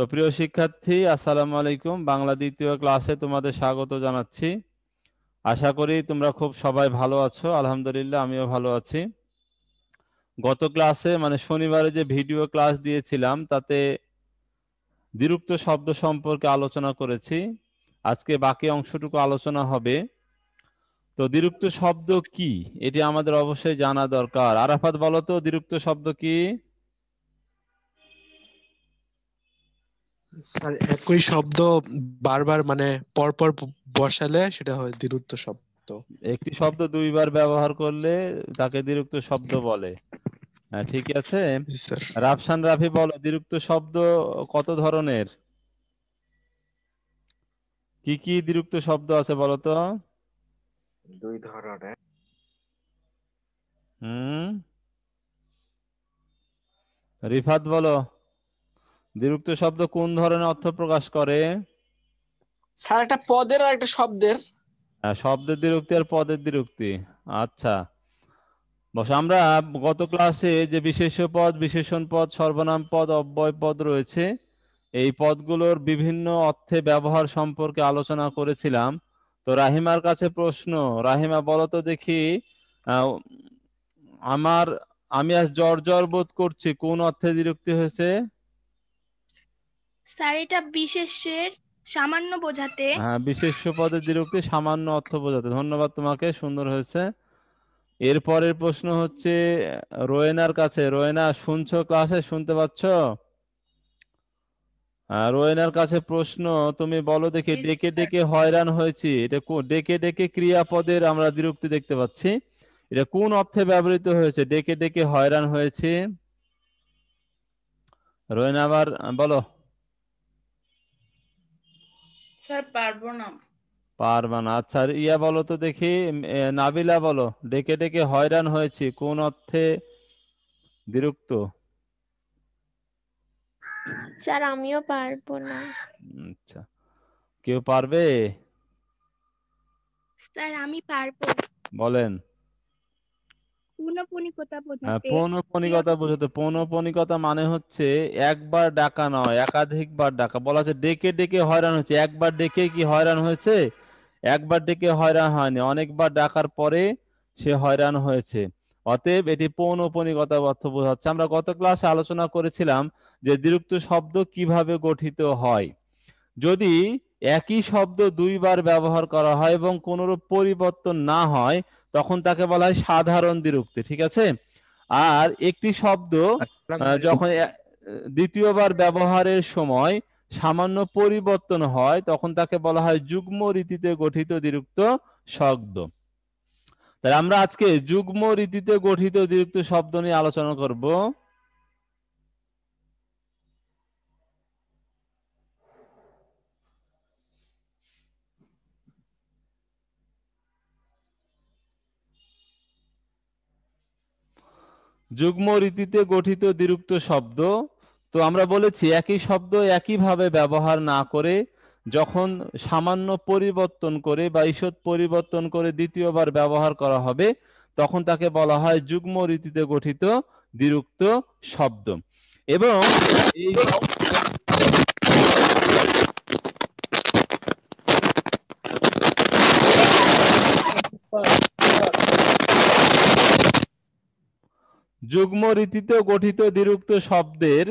তো প্রিয় শিক্ষার্থী আসসালামু আলাইকুম বাংলা দ্বিতীয় ক্লাসে তোমাদের স্বাগত জানাচ্ছি আশা করি তোমরা খুব সবাই ভালো আছো আলহামদুলিল্লাহ আমিও ভালো আছি গত ক্লাসে মানে শনিবারে যে ভিডিও ক্লাস দিয়েছিলাম তাতে দীরুক্ত শব্দ সম্পর্কে আলোচনা করেছি আজকে বাকি অংশটুকু আলোচনা হবে তো দীরুক্ত শব্দ কি এটি আমাদের অবশ্যই জানা দরকার আরাফাত বলো তো দ্বিরুক্ত শব্দ কি স্যার একই শব্দ বারবার মানে পরপর বসালে সেটা হয় দ্বিরুক্ত শব্দ একই শব্দ দুইবার ব্যবহার করলে তাকে দ্বিরুক্ত শব্দ বলে হ্যাঁ, ঠিক আছে রাফসান রাফি বলো দ্বিরুক্ত শব্দ কত ধরনের কি কি দ্বিরুক্ত শব্দ আছে বলো তো দুই ধরনের হুম রিফাত বলো দ্বিরুক্ত শব্দ কোন ধরনের অর্থ প্রকাশ করে স্যার একটা পদের আর একটা শব্দের হ্যাঁ, শব্দের দ্বিরুক্তি আর পদের দ্বিরুক্তি আচ্ছা বস আমরা গত ক্লাসে যে বিশেষ পদ বিশেষণ পদ সর্বনাম পদ অব্যয় পদ রয়েছে এই পদগুলোর বিভিন্ন অর্থে ব্যবহার সম্পর্কে আলোচনা করেছিলাম তো রাহিমার কাছে প্রশ্ন রাহিমা বলো তো দেখি আমার আমি আজ জর্জর বোধ করছি কোন অর্থে বিরক্তি হয়েছে স্যার এটা বিশেষের সামান্য বোঝাতে হ্যাঁ বিশেষ্য পদের দ্বিরূপটি সামান্য অর্থ বোঝাতে ধন্যবাদ তোমাকে সুন্দর হয়েছে এরপরের প্রশ্ন হচ্ছে রোয়েনার কাছে রোয়েনা শুনছো ক্লাসে শুনতে পাচ্ছ হ্যাঁ, রোয়েনার কাছে প্রশ্ন তুমি বলো দেখি ডেকে ডেকে হয়রান হয়েছি এটা ডেকে ডেকে ক্রিয়াপদের আমরা দ্বিরুক্তি দেখতে পাচ্ছি এটা কোন অর্থে ব্যবহৃত হয়েছে ডেকে ডেকে হয়রান হয়েছে রোয়েনা আবার বলো স্যার পারবো না পারবা না আচ্ছা ইয়া বলো তো দেখি নাবিলা বলো ডেকে ডেকে হয়রান হয়েছি কোন অর্থে বিরক্ত স্যার আমিও পারবো না আচ্ছা কেউ পারবে স্যার আমি পারবো বলেন পৌনপনিকতা বোঝাতে হ্যাঁ, পৌনপনিকতা মানে হচ্ছে একবার ডাকা নয় একাধিকবার ডাকা বলা হচ্ছে ডেকে ডেকে হয়রান হচ্ছে একবার ডেকে কি হয়রান হয়েছে একবার ডেকে হয়রান হয়নি অনেকবার ডাকার পরে সে হয়রান হয়েছে অতএব এটি পৌনপনিকতা অর্থ বোঝাচ্ছে আমরা গত ক্লাসে আলোচনা করেছিলাম যে দ্বিরুক্ত শব্দ কিভাবে গঠিত হয় যদি একই শব্দ দুইবার ব্যবহার করা হয় এবং কোনোরূপ পরিবর্তন না হয় তখন তাকে বলা হয় সাধারণ বিরক্তি ঠিক আছে আর একটি শব্দ যখন দ্বিতীয়বার ব্যবহারের সময় সামান্য পরিবর্তন হয় তখন তাকে বলা হয় যুগ্ম রীতিতে গঠিত দ্বিরুক্ত শব্দ তাহলে আমরা আজকে যুগ্ম রীতিতে গঠিত দ্বিরুক্ত শব্দ নিয়ে আলোচনা করব যুগ্ম রীতিতে গঠিত দ্বিরুক্ত শব্দ তো আমরা বলেছি একই শব্দ একইভাবে ব্যবহার না করে যখন সামান্য পরিবর্তন করে বা ঈষৎ পরিবর্তন করে দ্বিতীয়বার ব্যবহার করা হবে তখন তাকে বলা হয় যুগ্ম রীতিতে গঠিত দ্বিরুক্ত শব্দ এবং এই যুগ্ম রীতিতে গঠিত দ্বিরুক্ত শব্দের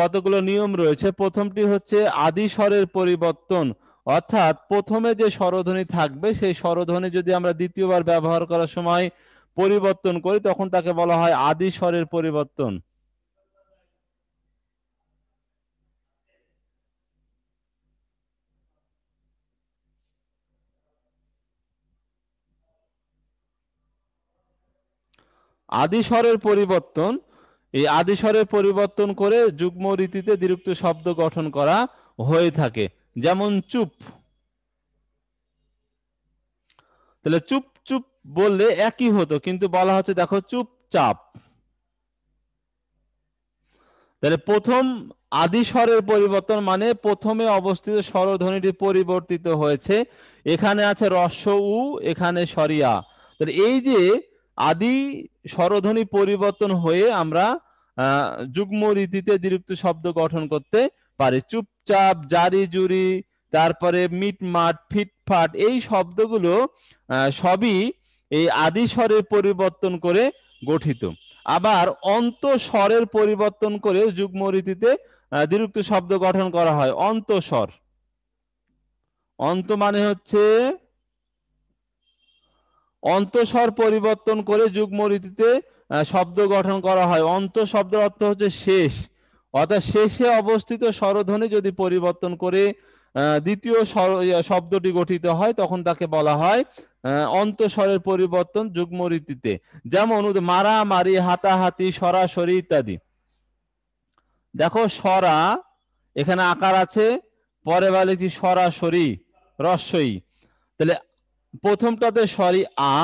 কতগুলো নিয়ম রয়েছে প্রথমটি হচ্ছে আদি স্বরের পরিবর্তন অর্থাৎ প্রথমে যে স্বরধ্বনি থাকবে সেই স্বরধ্বনি যদি আমরা দ্বিতীয়বার ব্যবহার করার সময় পরিবর্তন করি তখন তাকে বলা হয় আদি স্বরের পরিবর্তন আদিস্বরের পরিবর্তন এই আদিস্বরের পরিবর্তন করে যুগ্ম রীতিতে দীর্ঘ শব্দ গঠন করা হয়ে থাকে যেমন চুপ তাহলে চুপ চুপ বললে একই হতো কিন্তু বলা হচ্ছে দেখো চুপচাপ তাহলে প্রথম আদিস্বরের পরিবর্তন মানে প্রথমে অবস্থিত স্বরধ্বনিটি পরিবর্তিত হয়েছে এখানে আছে রস্য উ এখানে সরিয়া তাহলে এই যে আদি স্বরধ্বনি পরিবর্তন হয়ে আমরা যুগ্ম রীতিতে দীর্ঘ শব্দ গঠন করতে পারি চুপচাপ জারি জুরি তারপরে মিটমাট ফিটফাট এই শব্দগুলো সবই এই আদি স্বরের পরিবর্তন করে গঠিত আবার অন্ত স্বরের পরিবর্তন করে যুগ্ম রীতিতে দীর্ঘ শব্দ গঠন করা হয় অন্তঃস্বর অন্ত মানে হচ্ছে অন্তঃস্বর পরিবর্তন করে যুগ্ম রীতিতে শব্দ গঠন করা হয় অন্ত শব্দের অর্থ হচ্ছে শেষ অর্থাৎ শেষে অবস্থিত স্বরধ্বনি যদি পরিবর্তন করে দ্বিতীয় স্বর ইয়ে, শব্দটি গঠিত হয় তখন তাকে বলা হয় অন্তঃস্বরের পরিবর্তন যুগ্ম রীতিতে যেমন মারামারি হাতাহাতি সরাসরি ইত্যাদি দেখো সরা এখানে আকার আছে পরে বলে কি সরাসরি রস্যই তাহলে প্রথমটাতে সরি আ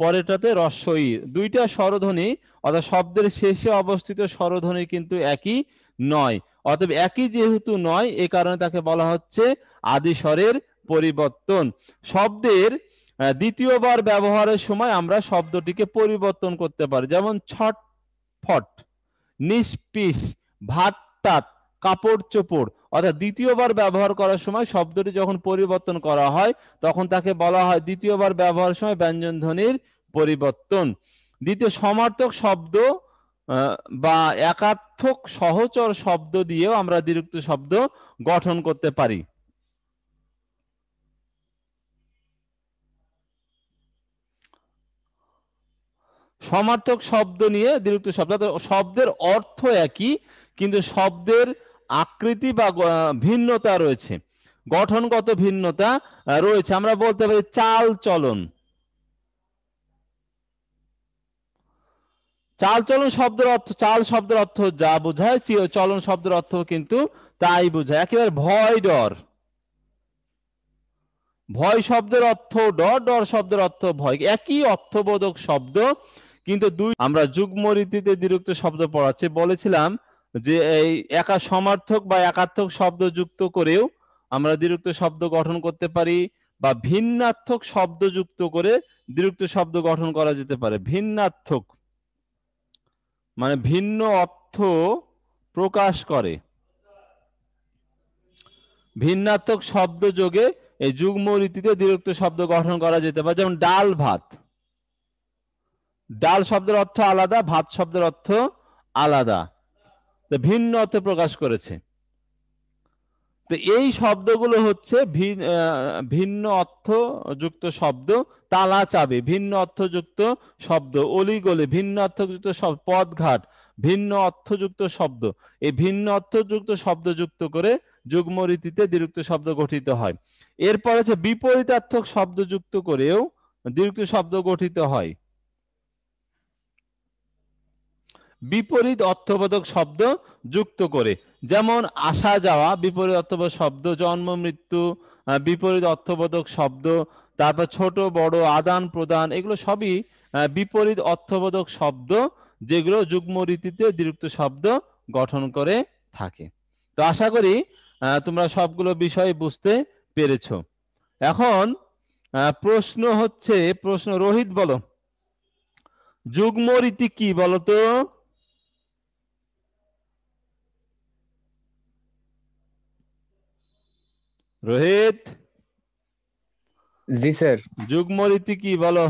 পরেরটাতে রস্বই দুইটা স্বরধ্বনি অর্থাৎ শব্দের শেষে অবস্থিত স্বরধ্বনি কিন্তু একই নয় অতএব একই যেহেতু নয় এ কারণে তাকে বলা হচ্ছে আদি স্বরের পরিবর্তন শব্দের দ্বিতীয়বার ব্যবহারের সময় আমরা শব্দটিকে পরিবর্তন করতে পারি যেমন ছটফট নিষ্পিস ভাতটাত কাপড় চোপড় অর্থাৎ দ্বিতীয়বার ব্যবহার করার সময় শব্দটি যখন পরিবর্তন করা হয় তখন তাকে বলা হয় দ্বিতীয়বার ব্যবহার সময় ব্যঞ্জন ধ্বনির পরিবর্তন দ্বিতীয় সমার্থক শব্দ বা একাত্মক সহচর শব্দ দিয়েও আমরা দীর্ঘ শব্দ গঠন করতে পারি সমার্থক শব্দ নিয়ে দীর্ঘ শব্দ শব্দের অর্থ একই কিন্তু শব্দের আকৃতি বা ভিন্নতা রয়েছে গঠনগত ভিন্নতা রয়েছে আমরা বলতে পারি চাল চলন চাল চলন শব্দের অর্থ চাল শব্দের অর্থ যা বোঝায় চলন শব্দের অর্থ কিন্তু তাই বোঝায় একেবারে ভয় ডর ভয় শব্দের অর্থ ডর ডর শব্দের অর্থ ভয় একই অর্থবোধক শব্দ কিন্তু দুই আমরা যুগ্ম রীতিতে দীর্ঘ শব্দ পড়াচ্ছি বলেছিলাম যে এই একা সমার্থক বা একাত্মক শব্দ যুক্ত করেও আমরা দ্বিরুক্ত শব্দ গঠন করতে পারি বা ভিন্নার্থক শব্দ যুক্ত করে দ্বিরুক্ত শব্দ গঠন করা যেতে পারে ভিন্নার্থক মানে ভিন্ন অর্থ প্রকাশ করে ভিন্নাত্মক শব্দ যোগে এই যুগ্ম রীতিতে দ্বিরুক্ত শব্দ গঠন করা যেতে পারে যেমন ডাল ভাত ডাল শব্দের অর্থ আলাদা ভাত শব্দের অর্থ আলাদা ভিন্ন অর্থে প্রকাশ করেছে তো এই শব্দগুলো হচ্ছে ভিন্ন অর্থ যুক্ত শব্দ তালা চাবি ভিন্ন অর্থযুক্ত শব্দ অলিগলি ভিন্ন অর্থযুক্ত পদঘাট ভিন্ন অর্থযুক্ত শব্দ এই ভিন্ন অর্থযুক্ত শব্দ যুক্ত করে যুগ্ম রীতিতে শব্দ গঠিত হয় এরপর হচ্ছে বিপরীতার্থক শব্দ যুক্ত করেও দীর্ঘ শব্দ গঠিত হয় বিপরীত অর্থবোধক শব্দ যুক্ত করে যেমন আসা যাওয়া বিপরীত অর্থবোধক শব্দ জন্ম মৃত্যু বিপরীত অর্থবোধক শব্দ তারপর ছোট বড় আদান প্রদান এগুলো সবই বিপরীত অর্থবোধক শব্দ যেগুলো যুগ্ম রীতিতে দীর্ঘ শব্দ গঠন করে থাকে তো আশা করি তোমরা সবগুলো বিষয় বুঝতে পেরেছ এখন প্রশ্ন হচ্ছে প্রশ্ন রোহিত বলো যুগ্ম রীতি কি বলতো রোহিত জি স্যার যুগ্ম রীতি কি বলো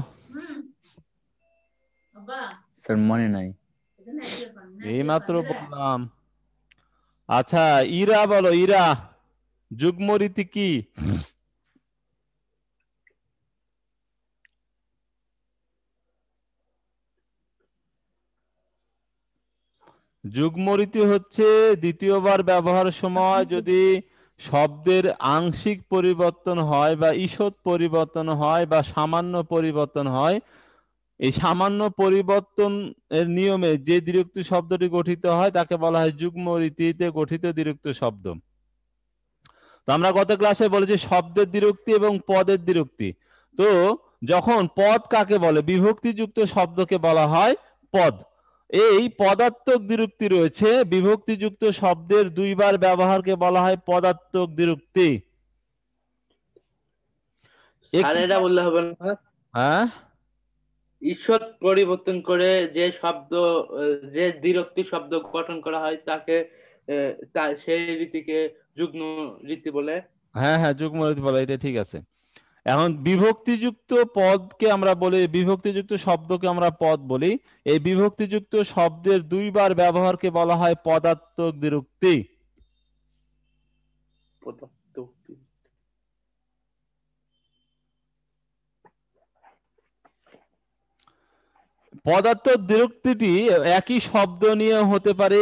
স্যার মনে নাই এই মাত্র হ্যাঁ। বললাম আচ্ছা ইরা বলো ইরা যুগ্ম রীতি কি যুগ্ম রীতি হচ্ছে দ্বিতীয়বার ব্যবহার সময় যদি শব্দের আংশিক পরিবর্তন হয় বা ঈষৎ পরিবর্তন হয় বা সামান্য পরিবর্তন হয় এই সামান্য পরিবর্তন এর নিয়মে যে দ্বিরুক্ত শব্দটি গঠিত হয় তাকে বলা হয় যুগ্ম রীতিতে গঠিত দ্বিরুক্ত শব্দ তো আমরা গত ক্লাসে বলেছি শব্দের দ্বিরুক্তি এবং পদের দ্বিরুক্তি তো যখন পদ কাকে বলে বিভক্তিযুক্ত শব্দকে বলা হয় পদ এই পদাত্মক দ্বিরুক্তি রয়েছে বিভক্তিযুক্ত শব্দের দুইবার ব্যবহারকে বলা হয় পদাত্মক দ্বিরুক্তি হ্যাঁ ঈশ্বর পরিবর্তন করে যে শব্দ যে দ্বিরক্তি শব্দ গঠন করা হয় তাকে সেই রীতিকে যুগ্ম রীতি বলে হ্যাঁ হ্যাঁ যুগ্ম রীতি বলে এটা ঠিক আছে এখন বিভক্তিযুক্ত পদকে আমরা বলি বিভক্তিযুক্ত শব্দকে আমরা পদ বলি এই বিভক্তিযুক্ত শব্দের দুইবার ব্যবহারকে বলা হয় পদাত্মক বিরুক্তি পদার্থ দ্বিরুক্তিটি একই শব্দ নিয়ে হতে পারে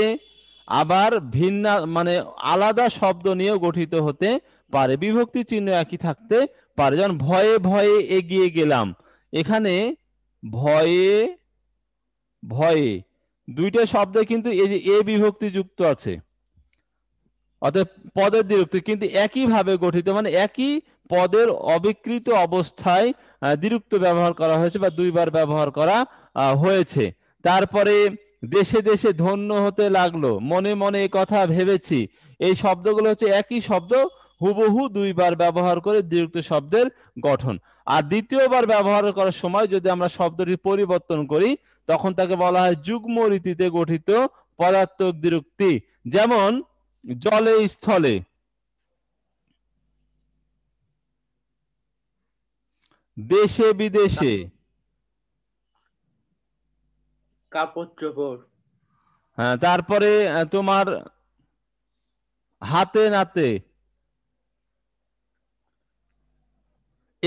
আবার ভিন্ন মানে আলাদা শব্দ নিয়েও গঠিত হতে পারে বিভক্তি চিহ্ন একই থাকতে পারে যেমন ভয়ে ভয়ে এগিয়ে গেলাম এখানে ভয়ে ভয়ে দুইটা শব্দে কিন্তু এই যে এ বিভক্তি যুক্ত আছে অর্থাৎ পদের দ্বিরুক্তি কিন্তু একইভাবে গঠিত মানে একই পদের অবিকৃত অবস্থায় দ্বিরুক্ত ব্যবহার করা হয়েছে বা দুইবার ব্যবহার করা হয়েছে তারপরে দেশে দেশে ধন্য হতে লাগলো মনে মনে কথা ভেবেছি এই শব্দগুলো হচ্ছে একই শব্দ হুবহু দুইবার ব্যবহার করে দীর্ঘ শব্দের গঠন আর দ্বিতীয়বার ব্যবহার করার সময় যদি আমরা শব্দটি পরিবর্তন করি তখন তাকে বলা হয় যুগ্ম রীতিতে গঠিত পদার্থক দ্বিরুক্তি যেমন জলে স্থলে দেশে বিদেশে হ্যাঁ তারপরে তোমার হাতে নাতে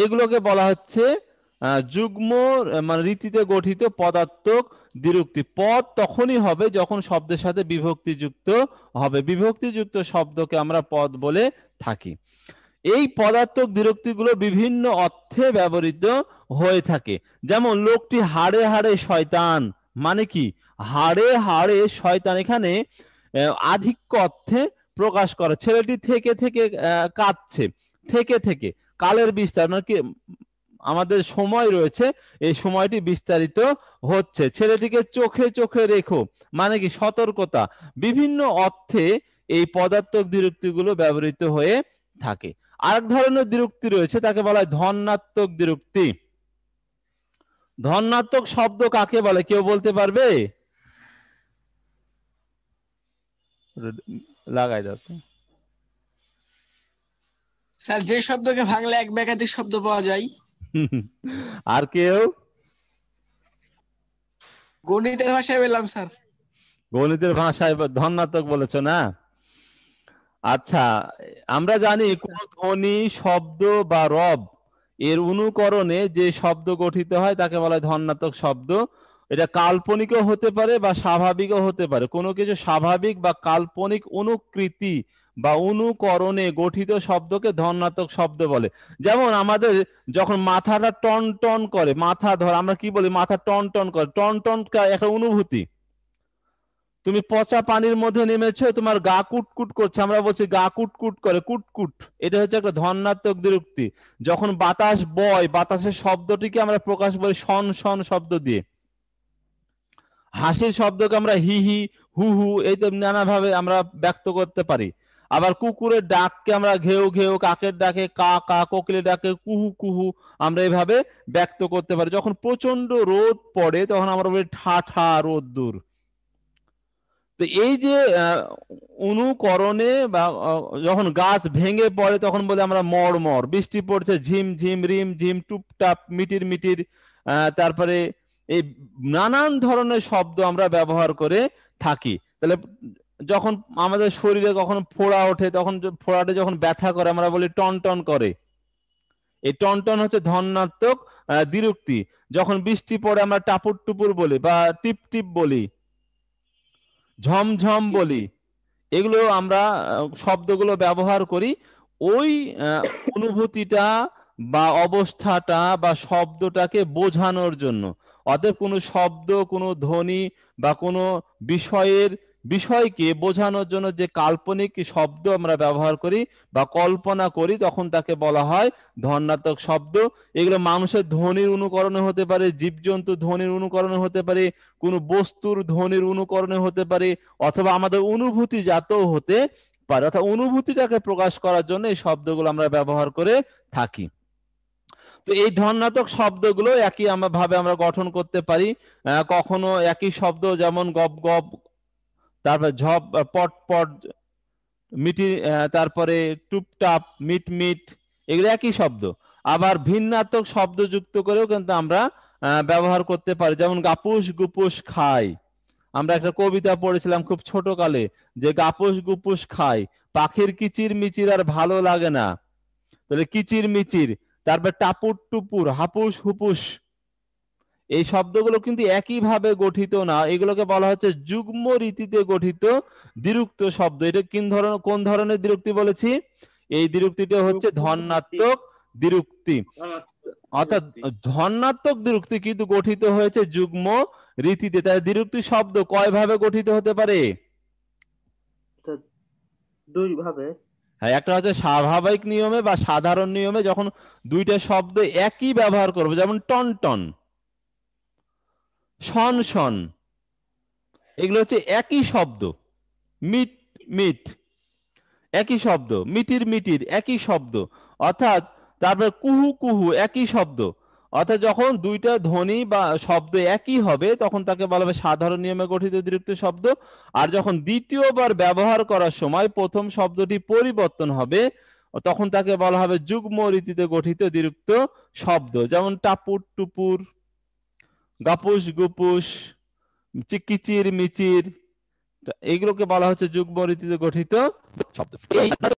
এগুলোকে বলা হচ্ছে যুগ্ম মানে রীতিতে গঠিত পদার্থক দ্বিরুক্তি পদ তখনই হবে যখন শব্দের সাথে বিভক্তিযুক্ত হবে বিভক্তিযুক্ত শব্দকে আমরা পদ বলে থাকি এই পদার্থক দ্বিরুক্তিগুলো বিভিন্ন অর্থে ব্যবহৃত হয়ে থাকে যেমন লোকটি হাড়ে হাড়ে শয়তান মানে কি হাড়ে হাড়ে শয়তান এখানে আধিক্য অর্থে প্রকাশ করে ছেলেটি থেকে থেকে কাঁদছে থেকে থেকে কালের বিস্তার নাকি মানে আমাদের সময় রয়েছে এই সময়টি বিস্তারিত হচ্ছে ছেলেটিকে চোখে চোখে রেখো মানে কি সতর্কতা বিভিন্ন অর্থে এই পদার্থক দ্বিরুক্তিগুলো ব্যবহৃত হয়ে থাকে আরেক ধরনের বিরুক্তি রয়েছে তাকে বলা হয় ধনাত্মক দিরুক্তি ধনাত্মক শব্দ কাকে বলে কেউ বলতে পারবে লাগাই দাও স্যার যে শব্দকে ভাঙলে এক একাধিক শব্দ পাওয়া যায় আর কেউ গণিতের ভাষায় বললাম স্যার গণিতের ভাষায় ধনাত্মক বলেছো না আচ্ছা আমরা জানি কোন ধ্বনি শব্দ বা রব এর অনুকরণে যে শব্দ গঠিত হয় তাকে বলা হয় ধনাত্মক শব্দ এটা কাল্পনিকও হতে পারে বা স্বাভাবিকও হতে পারে কোনো কিছু স্বাভাবিক বা কাল্পনিক অনুকৃতি বা অনুকরণে গঠিত শব্দকে ধনাত্মক শব্দ বলে যেমন আমাদের যখন মাথাটা টন টন করে মাথা ধর আমরা কি বলি মাথা টন টন করে টন টন একটা অনুভূতি তুমি পচা পানির মধ্যে নেমেছ তোমার গা কুটকুট করছে আমরা বলছি গা কুটকুট করে কুটকুট এটা হচ্ছে একটা ধনাত্মক দিরুক্তি যখন বাতাস বয় বাতাসের শব্দটিকে আমরা প্রকাশ করি সন সন শব্দ দিয়ে হাসির শব্দকে আমরা হি হি হু হু এই নানাভাবে আমরা ব্যক্ত করতে পারি আবার কুকুরের ডাককে আমরা ঘেউ ঘেউ কাকের ডাকে কা কা কোকিলের ডাকে কুহু কুহু আমরা এভাবে ব্যক্ত করতে পারি যখন প্রচন্ড রোদ পড়ে তখন আমরা বলি ঠা রোদ রোদ্দুর তো এই যে অনুকরণে বা যখন গাছ ভেঙে পড়ে তখন বলে আমরা মর বৃষ্টি পড়ছে ঝিম ঝিম রিম ঝিম টুপটাপ মিটির মিটির তারপরে এই নানান ধরনের শব্দ আমরা ব্যবহার করে থাকি তাহলে যখন আমাদের শরীরে কখনো ফোড়া ওঠে তখন ফোড়াটা যখন ব্যথা করে আমরা বলি টন টন করে এই টন টন হচ্ছে ধনাত্মক দিরুক্তি যখন বৃষ্টি পড়ে আমরা টাপুর টুপুর বলি বা টিপ টিপ বলি ঝমঝম বলি এগুলো আমরা শব্দগুলো ব্যবহার করি ওই অনুভূতিটা বা অবস্থাটা বা শব্দটাকে বোঝানোর জন্য অতএব কোনো শব্দ কোনো ধ্বনি বা কোনো বিষয়ের বিষয়কে বোঝানোর জন্য যে কাল্পনিক শব্দ আমরা ব্যবহার করি বা কল্পনা করি তখন তাকে বলা হয় ধর্ণাত্মক শব্দ এগুলো মানুষের ধ্বনির অনুকরণে হতে পারে জীবজন্তু ধ্বনির অনুকরণে হতে পারে কোনো বস্তুর ধ্বনির অনুকরণে হতে পারে অথবা আমাদের অনুভূতি জাতও হতে পারে অর্থাৎ অনুভূতিটাকে প্রকাশ করার জন্য এই শব্দগুলো আমরা ব্যবহার করে থাকি তো এই ধর্ণাত্মক শব্দগুলো একই ভাবে আমরা গঠন করতে পারি কখনো একই শব্দ যেমন গপ গপ তারপর ঝপ পট পট মিটি তারপরে টুপটাপ মিটমিট এগুলো একই শব্দ আবার ভিন্নাত্মক শব্দ যুক্ত করেও কিন্তু আমরা ব্যবহার করতে পারি যেমন গাপুস গুপুস খাই আমরা একটা কবিতা পড়েছিলাম খুব ছোট কালে যে গাপুস গুপুস খাই পাখির কিচির মিচির আর ভালো লাগে না তাহলে কিচির মিচির তারপর টাপুর টুপুর হাপুস হুপুস এই শব্দগুলো কিন্তু একইভাবে গঠিত না এগুলোকে বলা হচ্ছে যুগ্ম রীতিতে গঠিত দ্বিরুক্ত শব্দ এটা কি ধরনের কোন ধরনের দ্বিরুক্তি বলেছি এই দ্বিরুক্তিটা হচ্ছে ধন্যাত্মক দ্বিরুক্তি অর্থাৎ ধনাত্মক দ্বিরুক্তি কিন্তু গঠিত হয়েছে যুগ্ম রীতিতে তাই দ্বিরুক্তি শব্দ কয় ভাবে গঠিত হতে পারে দুই ভাবে হ্যাঁ একটা হচ্ছে স্বাভাবিক নিয়মে বা সাধারণ নিয়মে যখন দুইটা শব্দ একই ব্যবহার করবে যেমন টন টন শন শন এগুলো হচ্ছে একই শব্দ মিট মিট একই শব্দ মিটির মিটির একই শব্দ অর্থাৎ তারপর কুহু কুহু একই শব্দ অর্থাৎ যখন দুইটা ধ্বনি বা শব্দ একই হবে তখন তাকে বলা হবে সাধারণ নিয়মে গঠিত অতিরিক্ত শব্দ আর যখন দ্বিতীয়বার ব্যবহার করার সময় প্রথম শব্দটি পরিবর্তন হবে তখন তাকে বলা হবে যুগ্ম রীতিতে গঠিত অতিরিক্ত শব্দ যেমন টাপুর টুপুর গাপুস গুপুস কিচির মিচির এগুলোকে বলা হচ্ছে যুগ্ম রীতিতে গঠিত শব্দ